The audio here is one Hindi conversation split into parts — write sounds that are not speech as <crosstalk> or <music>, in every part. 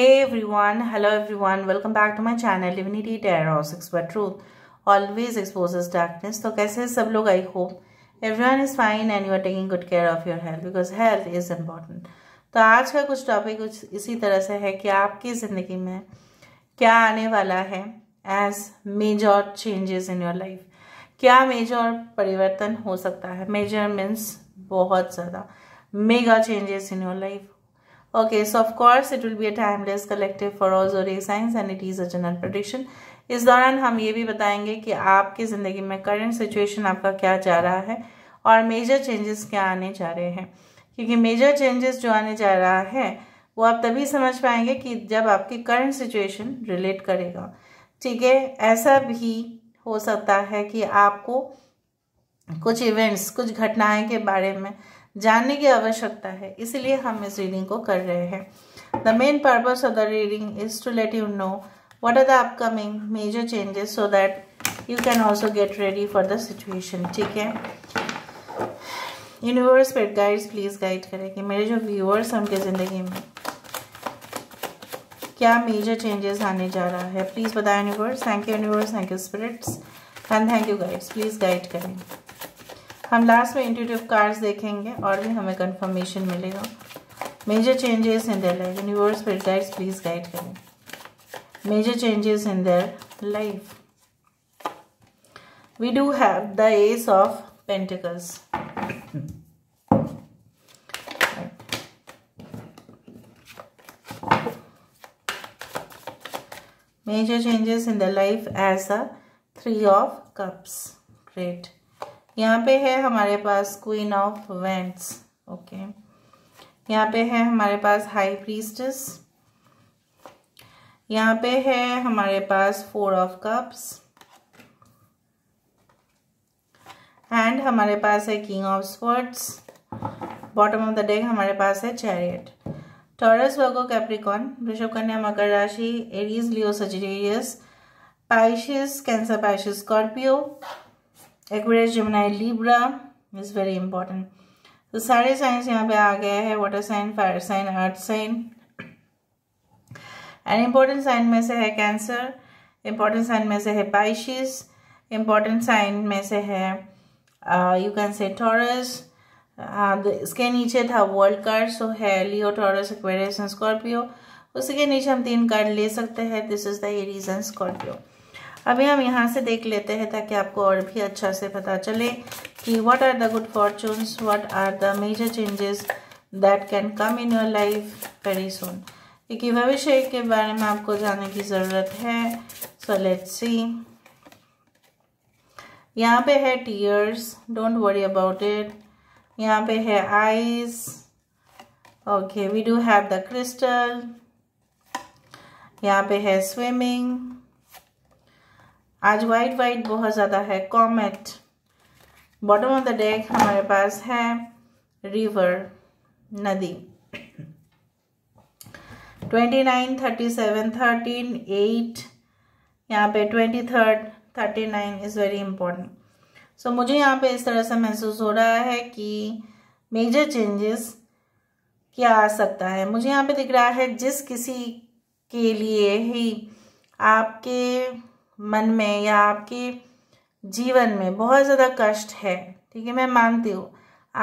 Every everyone hello everyone welcome back to my channel Divinity Tarot 6 but Truth always exposes darkness तो कैसे सब लोग I hope everyone is fine and you are taking good care of your health because health is important तो आज का कुछ टॉपिक कुछ इसी तरह से है कि आपकी ज़िंदगी में क्या आने वाला है as major changes in your life क्या मेजर परिवर्तन हो सकता है मेजर मीन्स बहुत ज़्यादा mega changes in your life Okay, so of course it will be a timeless collective for all zodiac signs and it is a general prediction. इस दौरान हम ये भी बताएंगे कि आपकी ज़िंदगी में करंट सिचुएशन आपका क्या जा रहा है और मेजर चेंजेस क्या आने जा रहे हैं क्योंकि मेजर चेंजेस जो आने जा रहा है वो आप तभी समझ पाएंगे कि जब आपकी करंट सिचुएशन रिलेट करेगा ठीक है ऐसा भी हो सकता है कि आपको कुछ इवेंट्स कुछ घटनाएं के बारे में जानने की आवश्यकता है इसलिए हम इस रीडिंग को कर रहे हैं the main purpose of the reading is to let you know what are the upcoming major changes so that you can also get ready for the situation ठीक है यूनिवर्स पर गाइड्स प्लीज़ गाइड करें कि मेरे जो व्यूअर्स हैं उनके ज़िंदगी में क्या मेजर चेंजेस आने जा रहा है प्लीज़ बताएं universe thank you universe thank you spirits and thank you guides please guide करें हम लास्ट में इंट्यूटिव कार्ड्स देखेंगे और भी हमें कंफर्मेशन मिलेगा major changes in their life universe फिर गाइड्स प्लीज गाइड करें major changes in their life we do have the ace of pentacles major changes in the life as a three of cups great यहाँ पे है हमारे पास क्वीन ऑफ वेंट्स ओके यहाँ पे है हमारे पास हाई प्रीस्टस यहाँ पे है हमारे पास फोर ऑफ कप्स एंड हमारे पास है king of swords bottom of the deck हमारे पास है चैरियट टॉरस वर्गो कैप्रिकॉन वृषभ कन्या मकर राशि Aries Leo Sagittarius Pisces Cancer Pisces Scorpio Aquarius Gemini Libra is very important तो सारे साइंस यहाँ पे आ गया है water sign fire sign earth sign and important sign में से है कैंसर इम्पोर्टेंट साइन में से है पाइशिस इम्पोर्टेंट साइन में से है यू कैन से टॉरस इसके नीचे था वर्ल्ड कार्ड सो है Leo Taurus Aquarius and Scorpio उसी के नीचे हम तीन कार्ड ले सकते हैं this is the Aries Scorpio अभी हम यहाँ से देख लेते हैं ताकि आपको और भी अच्छा से पता चले कि what are the good fortunes what are the major changes that can come in your life very soon क्योंकि भविष्य के बारे में आपको जानने की ज़रूरत है सो लेट सी यहाँ पे है tears don't worry about it यहाँ पे है ice okay we do have the crystal यहाँ पे है स्विमिंग आज वाइट वाइट बहुत ज़्यादा है comet bottom of the deck हमारे पास है रिवर नदी twenty nine thirty seven thirteen eight यहाँ पे twenty third thirty nine is very important so मुझे यहाँ पे इस तरह से महसूस हो रहा है कि मेजर चेंजेस क्या आ सकता है मुझे यहाँ पे दिख रहा है जिस किसी के लिए ही आपके मन में या आपके जीवन में बहुत ज़्यादा कष्ट है ठीक है मैं मानती हूँ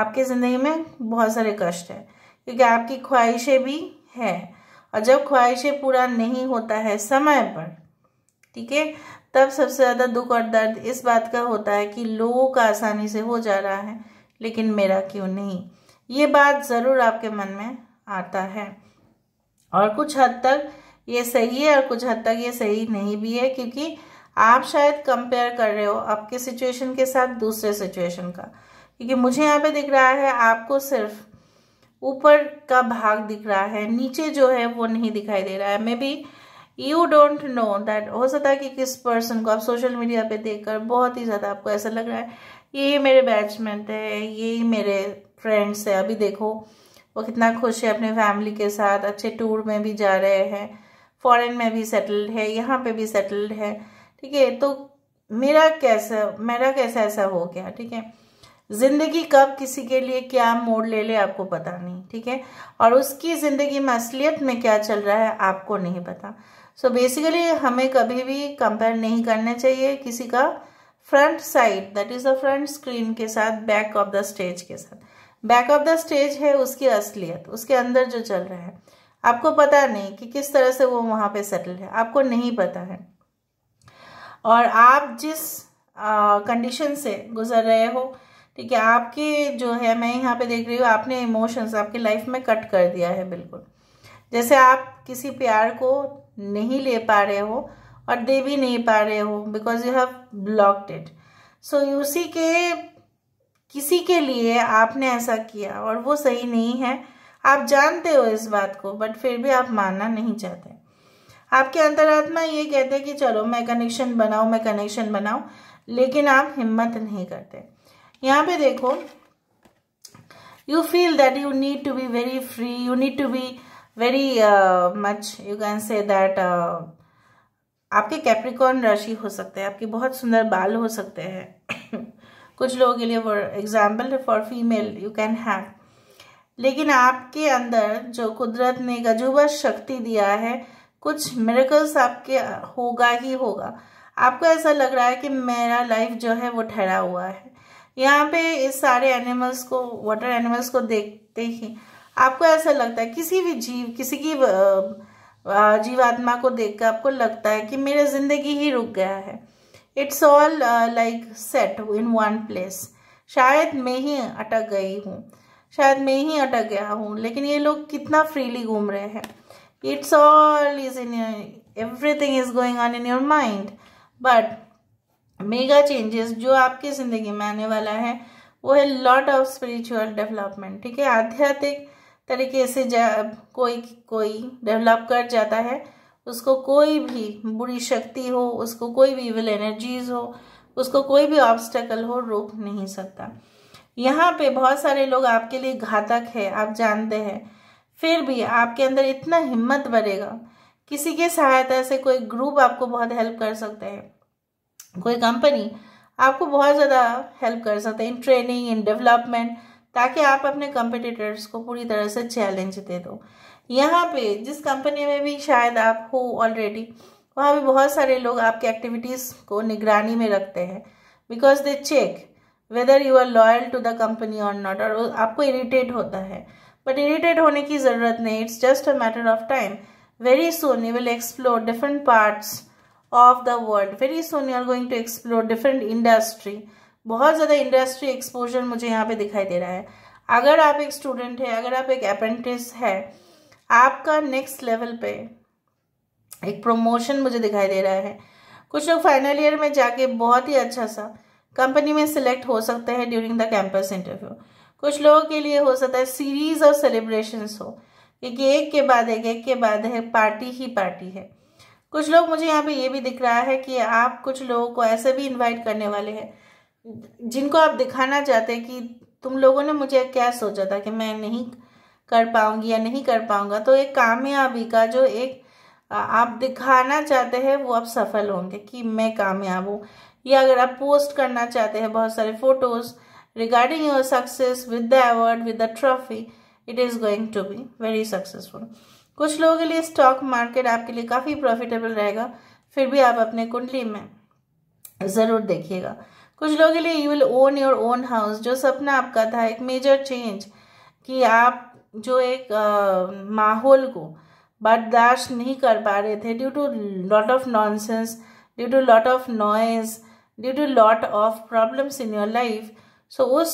आपके ज़िंदगी में बहुत सारे कष्ट है क्योंकि आपकी ख्वाहिशें भी है और जब ख्वाहिशें पूरा नहीं होता है समय पर ठीक है तब सबसे ज़्यादा दुख और दर्द इस बात का होता है कि लोगों का आसानी से हो जा रहा है लेकिन मेरा क्यों नहीं ये बात ज़रूर आपके मन में आता है और कुछ हद तक ये सही है और कुछ हद तक ये सही नहीं भी है क्योंकि आप शायद कंपेयर कर रहे हो आपके सिचुएशन के साथ दूसरे सिचुएशन का क्योंकि मुझे यहाँ पे दिख रहा है आपको सिर्फ ऊपर का भाग दिख रहा है नीचे जो है वो नहीं दिखाई दे रहा है maybe you don't know that हो सकता है कि किस पर्सन को आप सोशल मीडिया पे देखकर बहुत ही ज़्यादा आपको ऐसा लग रहा है ये मेरे बैचमेंट है ये मेरे फ्रेंड्स है अभी देखो वो कितना खुश है अपने फैमिली के साथ अच्छे टूर में भी जा रहे हैं फॉरेन में भी सेटल्ड है यहाँ पे भी सेटल्ड है ठीक है तो मेरा कैसा मेरा कैसा ऐसा हो गया ठीक है जिंदगी कब किसी के लिए क्या मोड़ ले ले आपको पता नहीं ठीक है और उसकी ज़िंदगी में असलियत में क्या चल रहा है आपको नहीं पता सो so बेसिकली हमें कभी भी कंपेयर नहीं करना चाहिए किसी का front side that is the front screen के साथ बैक ऑफ द स्टेज के साथ बैक ऑफ द स्टेज है उसकी असलियत उसके अंदर जो चल रहा है आपको पता नहीं कि किस तरह से वो वहाँ पे सेटल है आपको नहीं पता है और आप जिस कंडीशन से गुजर रहे हो ठीक है आपके जो है मैं यहाँ पे देख रही हूँ आपने इमोशंस आपकी लाइफ में कट कर दिया है बिल्कुल जैसे आप किसी प्यार को नहीं ले पा रहे हो और दे भी नहीं पा रहे हो because you have blocked it so उसी के किसी के लिए आपने ऐसा किया और वो सही नहीं है आप जानते हो इस बात को बट फिर भी आप मानना नहीं चाहते आपके अंतरात्मा ये कहते हैं कि चलो मैं कनेक्शन बनाऊँ मैं कनेक्शन बनाऊँ लेकिन आप हिम्मत नहीं करते यहाँ पे देखो you feel that you need to be very free you need to be very much you can say that आपके कैप्रिकॉन राशि हो सकते हैं आपके बहुत सुंदर बाल हो सकते हैं <coughs> कुछ लोगों के लिए for example for female you can have लेकिन आपके अंदर जो कुदरत ने गजूबा शक्ति दिया है कुछ मेरेकल्स आपके होगा ही होगा आपको ऐसा लग रहा है कि मेरा लाइफ जो है वो ठहरा हुआ है यहाँ पे इस सारे एनिमल्स को वाटर एनिमल्स को देखते ही आपको ऐसा लगता है किसी भी जीव किसी की जीवात्मा को देखकर आपको लगता है कि मेरा ज़िंदगी ही रुक गया है it's all like set in one place शायद मैं ही अटक गई हूँ शायद मैं ही अटक गया हूँ लेकिन ये लोग कितना फ्रीली घूम रहे हैं It's all is in your, everything is going on in your mind. But mega changes जो आपकी ज़िंदगी में आने वाला है वो है लॉट ऑफ स्पिरिचुअल डेवलपमेंट ठीक है आध्यात्मिक तरीके से कोई कोई डेवलप कर जाता है उसको कोई भी बुरी शक्ति हो उसको कोई भी विल एनर्जीज हो उसको कोई भी ऑब्स्टेकल हो रोक नहीं सकता यहाँ पे बहुत सारे लोग आपके लिए घातक है आप जानते हैं फिर भी आपके अंदर इतना हिम्मत बढ़ेगा किसी के सहायता से कोई ग्रुप आपको बहुत हेल्प कर सकते हैं कोई कंपनी आपको बहुत ज़्यादा हेल्प कर सकते हैं इन ट्रेनिंग इन डेवलपमेंट ताकि आप अपने कंपटीटर्स को पूरी तरह से चैलेंज दे दो यहाँ पे जिस कंपनी में भी शायद आप हो ऑलरेडी वहाँ भी बहुत सारे लोग आपके एक्टिविटीज़ को निगरानी में रखते हैं because they check whether you are loyal to the company or not और आपको इरीटेट होता है बट इरीटेट होने की ज़रूरत नहीं it's just a matter of time very soon you will explore different parts of the world very soon you are going to explore different industry बहुत ज़्यादा इंडस्ट्री एक्सपोजर मुझे यहाँ पे दिखाई दे रहा है अगर आप एक स्टूडेंट है अगर आप एक अप्रेंटिस है आपका नेक्स्ट लेवल पे एक प्रमोशन मुझे दिखाई दे रहा है कुछ लोग फाइनल ईयर में जाके बहुत ही अच्छा सा कंपनी में सिलेक्ट हो सकते हैं ड्यूरिंग द कैंपस इंटरव्यू कुछ लोगों के लिए हो सकता है सीरीज और सेलिब्रेशंस हो क्योंकि एक के बाद एक एक के बाद है पार्टी ही पार्टी है कुछ लोग मुझे यहाँ पे ये भी दिख रहा है कि आप कुछ लोगों को ऐसे भी इनवाइट करने वाले हैं जिनको आप दिखाना चाहते हैं कि तुम लोगों ने मुझे क्या सोचा था कि मैं नहीं कर पाऊंगी या नहीं कर पाऊंगा तो एक कामयाबी का जो एक आप दिखाना चाहते हैं वो आप सफल होंगे कि मैं कामयाब हूँ या अगर आप पोस्ट करना चाहते हैं बहुत सारे photos regarding your success with the award with the trophy it is going to be very successful कुछ लोगों के लिए स्टॉक मार्केट आपके लिए काफ़ी प्रॉफिटेबल रहेगा फिर भी आप अपने कुंडली में ज़रूर देखिएगा कुछ लोगों के लिए you will own your own house जो सपना आपका था एक मेजर चेंज कि आप जो एक माहौल को बर्दाश्त नहीं कर पा रहे थे due to lot of nonsense due to lot of noise due to lot of problems in your life so उस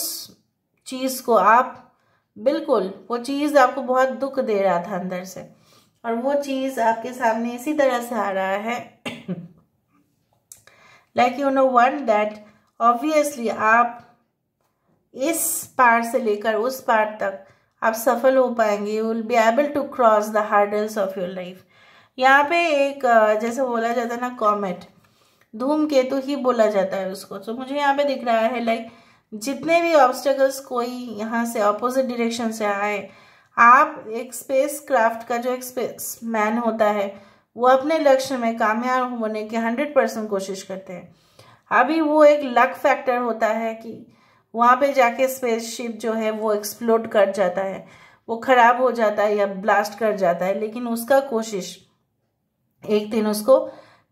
चीज़ को आप बिल्कुल वो चीज़ आपको बहुत दुख दे रहा था अंदर से और वो चीज़ आपके सामने इसी तरह से आ रहा है like you know one that obviously आप इस पार से लेकर उस पार तक आप सफल हो पाएंगे you will be able to cross the hurdles of your life यहाँ पे एक uh, जैसे बोला जाता है ना कॉमेट धूम केतु ही बोला जाता है उसको तो so, मुझे यहाँ पे दिख रहा है लाइक like, जितने भी ऑब्स्टेकल्स कोई यहाँ से ऑपोजिट डिरेक्शन से आए आप एक स्पेस क्राफ्ट का जो एक स्पेस मैन होता है वो अपने लक्ष्य में कामयाब होने की हंड्रेड परसेंट कोशिश करते हैं अभी वो एक लक फैक्टर होता है कि वहाँ पे जाके स्पेसशिप जो है वो एक्सप्लोड कर जाता है वो ख़राब हो जाता है या ब्लास्ट कर जाता है लेकिन उसका कोशिश एक दिन उसको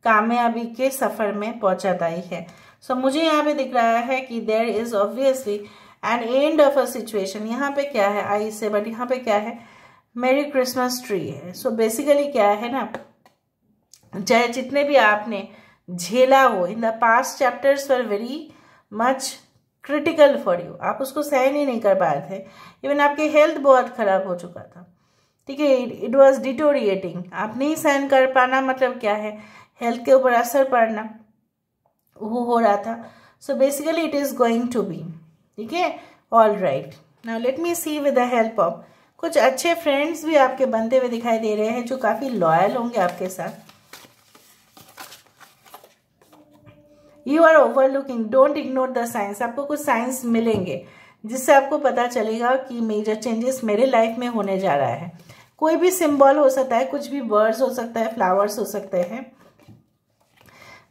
कामयाबी के सफ़र में पहुँचाता ही है सो so, मुझे यहाँ पे दिख रहा है कि there is obviously an end of a situation यहाँ पे क्या है आई से बट यहाँ पे क्या है मेरी क्रिसमस ट्री है सो so, बेसिकली क्या है ना चाहे जितने भी आपने झेला हो in the past chapters were very much critical for you आप उसको सहन ही नहीं कर पाए थे इवन आपके हेल्थ बहुत ख़राब हो चुका था ठीक है इट वॉज डिटोरिएटिंग आप नहीं सहन कर पाना मतलब क्या है हेल्थ के ऊपर असर पड़ना वो हो रहा था so basically it is going to be ठीक है all right now let me see with the help of कुछ अच्छे फ्रेंड्स भी आपके बनते हुए दिखाई दे रहे हैं जो काफ़ी लॉयल होंगे आपके साथ you are overlooking don't ignore the signs आपको कुछ साइंस मिलेंगे जिससे आपको पता चलेगा कि मेजर चेंजेस मेरे लाइफ में होने जा रहा है कोई भी सिंबल हो सकता है कुछ भी वर्ड्स हो सकता है फ्लावर्स हो सकते हैं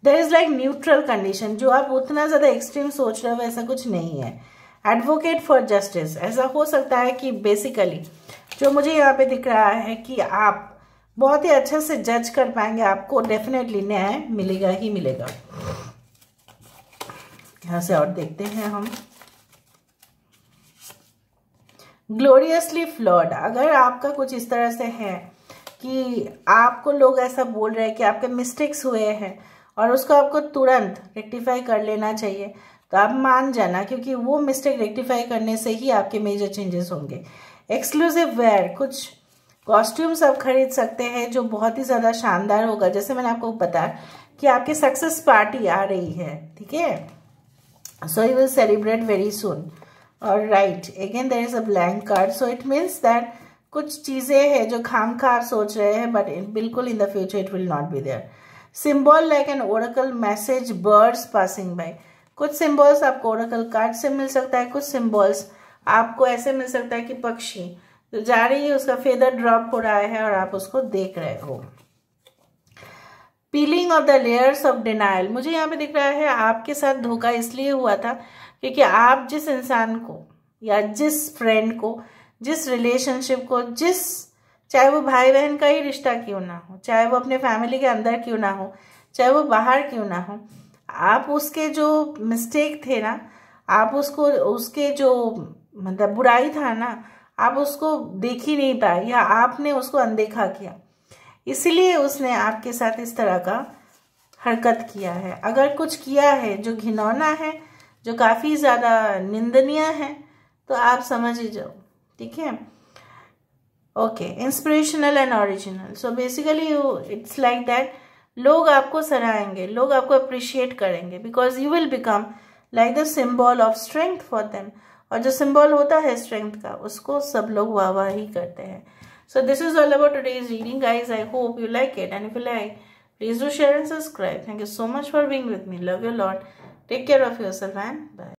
there is like neutral condition जो आप उतना ज़्यादा एक्सट्रीम सोच रहे हो ऐसा कुछ नहीं है एडवोकेट फॉर जस्टिस ऐसा हो सकता है कि बेसिकली जो मुझे यहाँ पे दिख रहा है कि आप बहुत ही अच्छे से जज कर पाएंगे आपको डेफिनेटली न्याय मिलेगा ही मिलेगा यहां से और देखते हैं हम ग्लोरियसली फ्लॉड अगर आपका कुछ इस तरह से है कि आपको लोग ऐसा बोल रहे हैं कि आपके मिस्टेक्स हुए हैं और उसको आपको तुरंत रेक्टिफाई कर लेना चाहिए तो आप मान जाना क्योंकि वो मिस्टेक रेक्टिफाई करने से ही आपके मेजर चेंजेस होंगे एक्सक्लूसिव वेयर कुछ कॉस्ट्यूम्स आप खरीद सकते हैं जो बहुत ही ज़्यादा शानदार होगा जैसे मैंने आपको बताया कि आपकी सक्सेस पार्टी आ रही है ठीक है so you will celebrate very soon और right again there is a blank card so it means that कुछ चीज़ें हैं जो खाम खा सोच रहे हैं बट बिल्कुल in the future it will not be there symbol like an oracle message birds passing by कुछ सिंबल्स आपको ओरकल कार्ड से मिल सकता है कुछ सिंबल्स आपको ऐसे मिल सकता है कि पक्षी तो जा रही है उसका फेदर ड्रॉप हो रहा है और आप उसको देख रहे हो peeling off the layers of denial मुझे यहाँ पे दिख रहा है आपके साथ धोखा इसलिए हुआ था क्योंकि आप जिस इंसान को या जिस फ्रेंड को जिस रिलेशनशिप को जिस चाहे वो भाई बहन का ही रिश्ता क्यों ना हो चाहे वो अपने फैमिली के अंदर क्यों ना हो चाहे वो बाहर क्यों ना हो आप उसके जो मिस्टेक थे ना आप उसको उसके जो मतलब बुराई था ना आप उसको देख ही नहीं पाए या आपने उसको अनदेखा किया इसलिए उसने आपके साथ इस तरह का हरकत किया है अगर कुछ किया है जो घिनौना है जो काफ़ी ज़्यादा निंदनीय है तो आप समझ ही जाओ ठीक है okay inspirational and original so basically it's like that लोग आपको सराहेंगे लोग आपको अप्रिशिएट करेंगे because you will become like the symbol of strength for them और जो सिम्बॉल होता है स्ट्रेंथ का उसको सब लोग वाह वाह ही करते हैं so this is all about days reading guys I hope you like it and you like please do share and subscribe thank you so much for being with me love you lot take care of yourself and bye